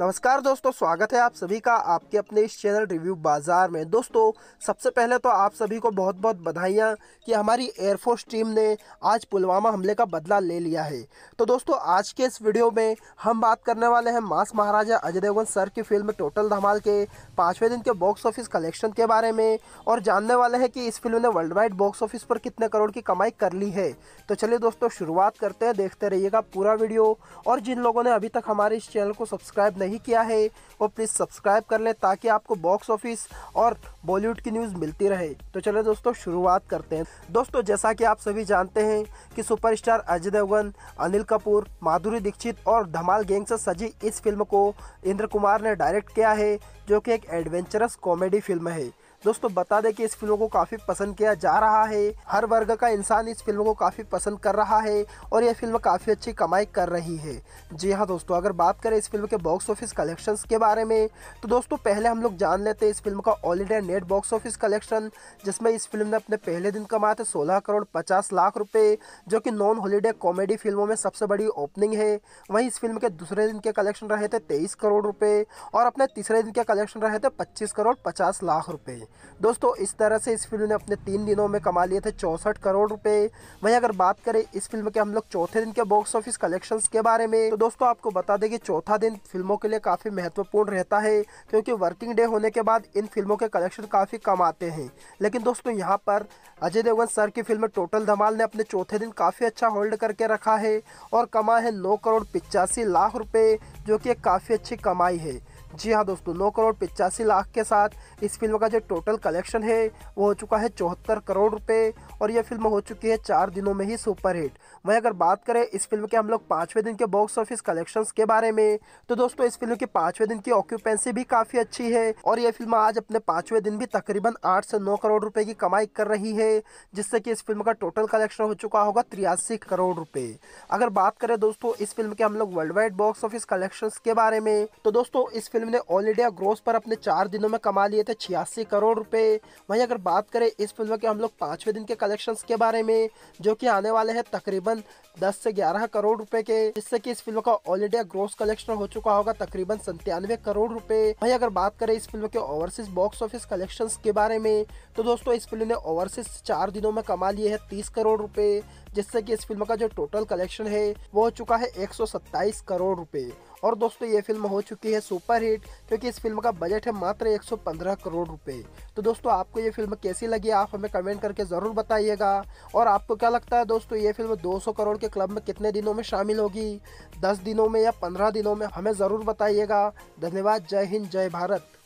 नमस्कार दोस्तों स्वागत है आप सभी का आपके अपने इस चैनल रिव्यू बाज़ार में दोस्तों सबसे पहले तो आप सभी को बहुत बहुत बधाइयाँ कि हमारी एयरफोर्स टीम ने आज पुलवामा हमले का बदला ले लिया है तो दोस्तों आज के इस वीडियो में हम बात करने वाले हैं मास महाराजा अजय देवगन सर की फिल्म टोटल धमाल के पाँचवें दिन के बॉक्स ऑफिस कलेक्शन के बारे में और जानने वाले हैं कि इस फिल्म ने वर्ल्ड वाइड बॉक्स ऑफिस पर कितने करोड़ की कमाई कर ली है तो चलिए दोस्तों शुरुआत करते हैं देखते रहिएगा पूरा वीडियो और जिन लोगों ने अभी तक हमारे इस चैनल को सब्सक्राइब नहीं नहीं किया है वो प्लीज़ सब्सक्राइब कर लें ताकि आपको बॉक्स ऑफिस और बॉलीवुड की न्यूज़ मिलती रहे तो चलो दोस्तों शुरुआत करते हैं दोस्तों जैसा कि आप सभी जानते हैं कि सुपरस्टार अजय देवगन अनिल कपूर माधुरी दीक्षित और धमाल गैंग से सजी इस फिल्म को इंद्र कुमार ने डायरेक्ट किया है जो कि एक एडवेंचरस कॉमेडी फिल्म है दोस्तों बता दें कि इस फिल्म को काफ़ी पसंद किया जा रहा है हर वर्ग का इंसान इस फिल्म को काफ़ी पसंद कर रहा है और यह फिल्म काफ़ी अच्छी कमाई कर रही है जी हाँ दोस्तों अगर बात करें इस फिल्म के बॉक्स ऑफिस कलेक्शन के बारे में तो दोस्तों पहले हम लोग जान लेते हैं इस फिल्म का all India net box office collection जिसमें इस फिल्म ने अपने पहले दिन कमाए थे सोलह करोड़ पचास लाख रुपये जो कि नॉन हॉलीडे कॉमेडी फिल्मों में सबसे बड़ी ओपनिंग है वहीं इस फिल्म के दूसरे दिन के कलेक्शन रहे थे तेईस करोड़ रुपये और अपने तीसरे दिन के कलेक्शन रहे थे पच्चीस करोड़ पचास लाख रुपये दोस्तों इस तरह से इस फिल्म ने अपने तीन दिनों में कमा लिए थे चौंसठ करोड़ रुपए वहीं अगर बात करें इस फिल्म के हम लोग चौथे दिन के बॉक्स ऑफिस कलेक्शंस के बारे में तो दोस्तों आपको बता दें कि चौथा दिन फिल्मों के लिए काफ़ी महत्वपूर्ण रहता है क्योंकि वर्किंग डे होने के बाद इन फिल्मों के कलेक्शन काफ़ी कम आते हैं लेकिन दोस्तों यहाँ पर अजय देवगन सर की फिल्म टोटल धमाल ने अपने चौथे दिन काफ़ी अच्छा होल्ड करके रखा है और कमा है नौ करोड़ पिचासी लाख रुपये जो कि एक काफ़ी अच्छी कमाई है जी हाँ दोस्तों नौ करोड़ पिचासी लाख के साथ इस फिल्म का जो टोटल कलेक्शन है वो हो चुका है चौहत्तर करोड़ रुपए और ये फिल्म हो चुकी है चार दिनों में ही सुपरहिट वहीं अगर बात करें इस फिल्म के हम लोग पाँचवें दिन के बॉक्स ऑफिस कलेक्शन के बारे में तो दोस्तों इस फिल्म की पाँचवें दिन की ऑक्यूपेंसी भी काफ़ी अच्छी है और यह फिल्म आज अपने पाँचवें दिन भी तकरीबन आठ से नौ करोड़ रुपये की कमाई कर रही है जिससे कि इस फिल्म का टोटल कलेक्शन हो चुका होगा तिरासी करोड़ रुपये अगर बात करें दोस्तों इस फिल्म के हम लोग worldwide box office collection के बारे में तो दोस्तों इस फिल्म ने ऑल इंडिया ग्रोस पर अपने चार दिनों में कमा लिए थे छियासी करोड़ रुपए वहीं अगर बात करें इस फिल्म के हम लोग पाँचवें दिन के कलेक्शंस के बारे में जो कि आने वाले हैं तकरीबन 10 से 11 करोड़ रुपए के जिससे कि इस फिल्म का ऑल इंडिया ग्रोस कलेक्शन हो चुका होगा तकरीबन संतानवे करोड़ रुपए वही अगर बात करें इस फिल्म के ओवरसीज बॉक्स ऑफिस कलेक्शन के बारे में तो दोस्तों इस फिल्म ने ओवरसीज चार दिनों में कमा लिए है तीस करोड़ रुपए जिससे कि इस फिल्म का जो टोटल कलेक्शन है वो हो चुका है 127 करोड़ रुपए और दोस्तों ये फिल्म हो चुकी है सुपर हिट क्योंकि इस फिल्म का बजट है मात्र 115 करोड़ रुपए तो दोस्तों आपको ये फिल्म कैसी लगी आप हमें कमेंट करके ज़रूर बताइएगा और आपको क्या लगता है दोस्तों ये फिल्म 200 करोड़ के क्लब में कितने दिनों में शामिल होगी दस दिनों में या पंद्रह दिनों में हमें ज़रूर बताइएगा धन्यवाद जय हिंद जय भारत